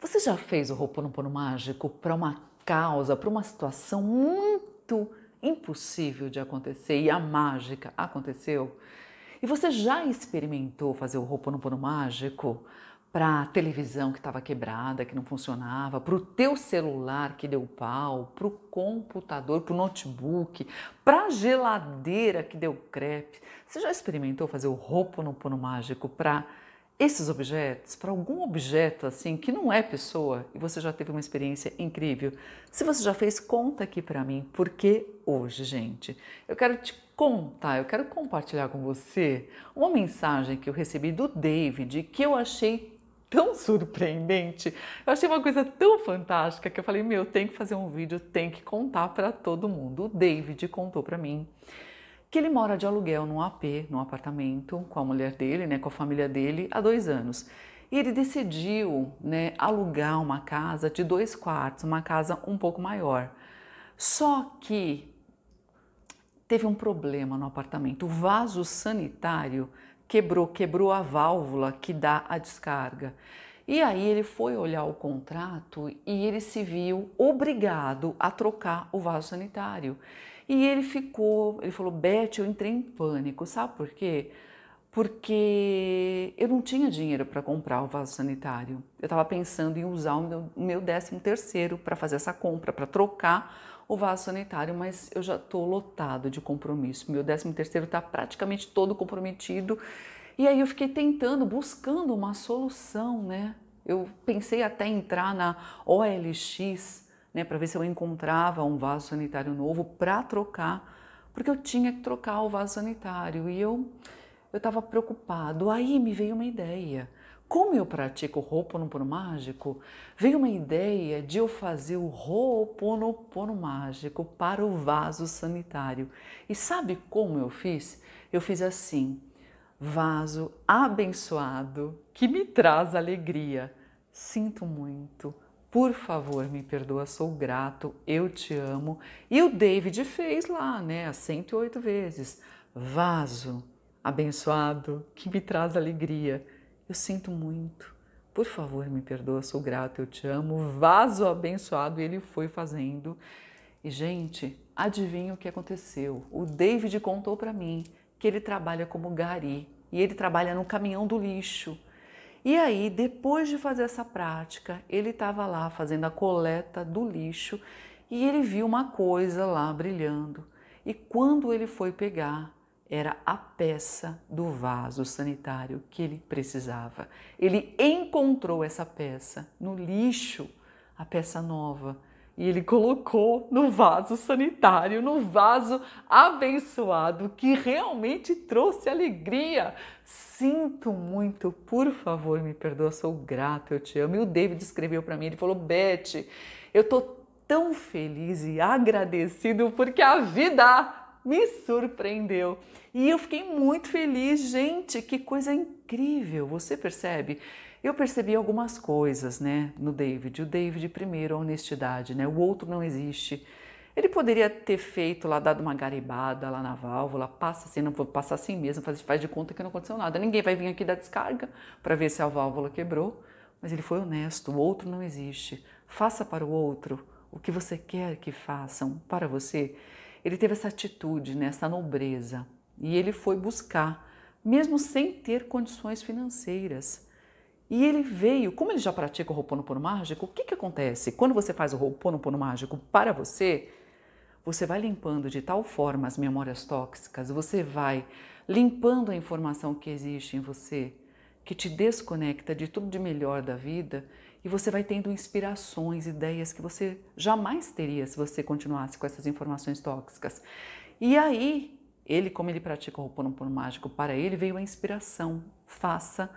Você já fez o Roponopono mágico para uma causa, para uma situação muito impossível de acontecer e a mágica aconteceu? E você já experimentou fazer o Roponopono mágico para a televisão que estava quebrada, que não funcionava, para o teu celular que deu pau, para o computador, para o notebook, para a geladeira que deu crepe. Você já experimentou fazer o Roponopono mágico para esses objetos para algum objeto assim que não é pessoa e você já teve uma experiência incrível. Se você já fez, conta aqui para mim, porque hoje, gente, eu quero te contar, eu quero compartilhar com você uma mensagem que eu recebi do David que eu achei tão surpreendente. Eu achei uma coisa tão fantástica que eu falei: "Meu, tem que fazer um vídeo, tem que contar para todo mundo". O David contou para mim que ele mora de aluguel num AP, num apartamento, com a mulher dele, né, com a família dele, há dois anos. E ele decidiu né, alugar uma casa de dois quartos, uma casa um pouco maior. Só que teve um problema no apartamento. O vaso sanitário quebrou, quebrou a válvula que dá a descarga. E aí ele foi olhar o contrato e ele se viu obrigado a trocar o vaso sanitário. E ele ficou, ele falou: "Beth, eu entrei em pânico, sabe por quê? Porque eu não tinha dinheiro para comprar o vaso sanitário. Eu estava pensando em usar o meu, meu décimo terceiro para fazer essa compra, para trocar o vaso sanitário, mas eu já estou lotado de compromisso. Meu décimo terceiro está praticamente todo comprometido e aí eu fiquei tentando, buscando uma solução, né? Eu pensei até entrar na OLX, né, para ver se eu encontrava um vaso sanitário novo para trocar, porque eu tinha que trocar o vaso sanitário e eu eu estava preocupado. Aí me veio uma ideia. Como eu pratico Ho'oponopono mágico, veio uma ideia de eu fazer o Ho'oponopono mágico para o vaso sanitário. E sabe como eu fiz? Eu fiz assim vaso abençoado que me traz alegria. Sinto muito, por favor, me perdoa, sou grato, eu te amo. E o David fez lá, né, 108 vezes. Vaso abençoado que me traz alegria. Eu sinto muito. Por favor, me perdoa, sou grato, eu te amo. Vaso abençoado, ele foi fazendo. E gente, adivinha o que aconteceu? O David contou para mim que ele trabalha como gari e ele trabalha no caminhão do lixo. E aí, depois de fazer essa prática, ele estava lá fazendo a coleta do lixo e ele viu uma coisa lá brilhando. E quando ele foi pegar, era a peça do vaso sanitário que ele precisava. Ele encontrou essa peça no lixo, a peça nova e ele colocou no vaso sanitário, no vaso abençoado que realmente trouxe alegria. Sinto muito, por favor, me perdoa, sou grato, eu te amo. E o David escreveu para mim, ele falou: "Beth, eu tô tão feliz e agradecido porque a vida me surpreendeu. E eu fiquei muito feliz, gente, que coisa incrível, você percebe? Eu percebi algumas coisas, né, no David. O David, primeiro, a honestidade, né, o outro não existe. Ele poderia ter feito lá, dado uma garibada lá na válvula, passa assim, não vou passar assim mesmo, faz, faz de conta que não aconteceu nada. Ninguém vai vir aqui dar descarga para ver se a válvula quebrou. Mas ele foi honesto, o outro não existe. Faça para o outro o que você quer que façam para você ele teve essa atitude, né, essa nobreza, e ele foi buscar, mesmo sem ter condições financeiras. E ele veio, como ele já pratica o Ho'oponopono mágico, o que, que acontece? Quando você faz o Ho'oponopono mágico para você, você vai limpando de tal forma as memórias tóxicas, você vai limpando a informação que existe em você, que te desconecta de tudo de melhor da vida e você vai tendo inspirações, ideias que você jamais teria se você continuasse com essas informações tóxicas. E aí, ele, como ele pratica o Ho'oponopono mágico, para ele veio a inspiração: faça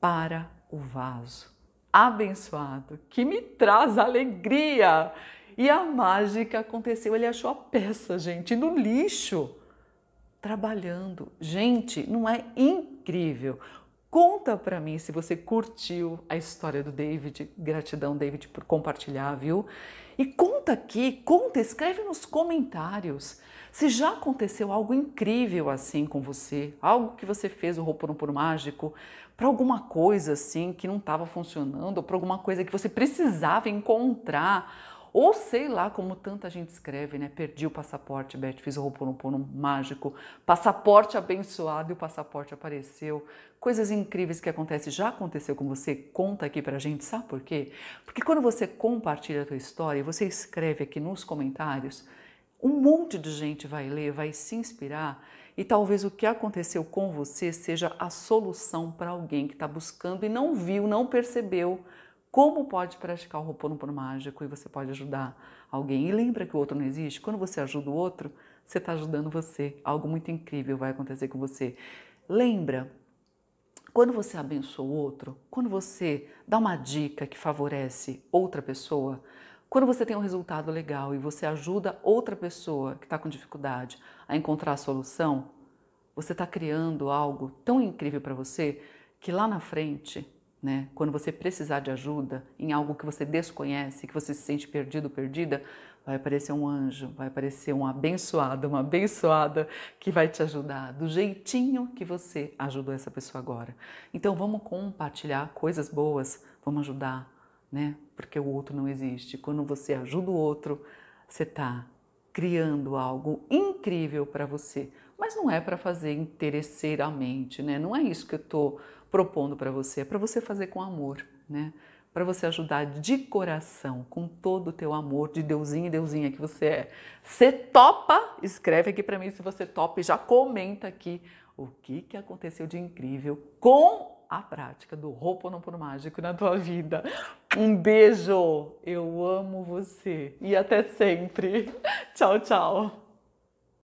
para o vaso abençoado, que me traz alegria. E a mágica aconteceu, ele achou a peça, gente, no lixo, trabalhando. Gente, não é incrível? Conta para mim se você curtiu a história do David. Gratidão, David, por compartilhar, viu? E conta aqui, conta, escreve nos comentários se já aconteceu algo incrível assim com você, algo que você fez o por mágico para alguma coisa assim que não estava funcionando, ou para alguma coisa que você precisava encontrar ou sei lá como tanta gente escreve, né? Perdi o passaporte, Beth, fiz o Ho'oponopono mágico, passaporte abençoado e o passaporte apareceu. Coisas incríveis que acontecem, já aconteceu com você, conta aqui pra gente, sabe por quê? Porque quando você compartilha a tua história, você escreve aqui nos comentários, um monte de gente vai ler, vai se inspirar e talvez o que aconteceu com você seja a solução para alguém que está buscando e não viu, não percebeu como pode praticar o Ho'oponopono mágico e você pode ajudar alguém. E lembra que o outro não existe? Quando você ajuda o outro, você está ajudando você. Algo muito incrível vai acontecer com você. Lembra, quando você abençoa o outro, quando você dá uma dica que favorece outra pessoa, quando você tem um resultado legal e você ajuda outra pessoa que está com dificuldade a encontrar a solução, você está criando algo tão incrível para você que lá na frente né? Quando você precisar de ajuda em algo que você desconhece, que você se sente perdido, perdida, vai aparecer um anjo, vai aparecer um abençoado, uma abençoada que vai te ajudar do jeitinho que você ajudou essa pessoa agora. Então vamos compartilhar coisas boas, vamos ajudar, né? Porque o outro não existe. Quando você ajuda o outro, você está criando algo incrível para você, mas não é para fazer interesseiramente, né? Não é isso que eu estou propondo para você, é para você fazer com amor, né? para você ajudar de coração, com todo o teu amor, de deusinho e deusinha que você é. Você topa? Escreve aqui para mim se você topa e já comenta aqui o que, que aconteceu de incrível com a prática do roupa não por Mágico na tua vida. Um beijo! Eu amo você e até sempre. Tchau, tchau!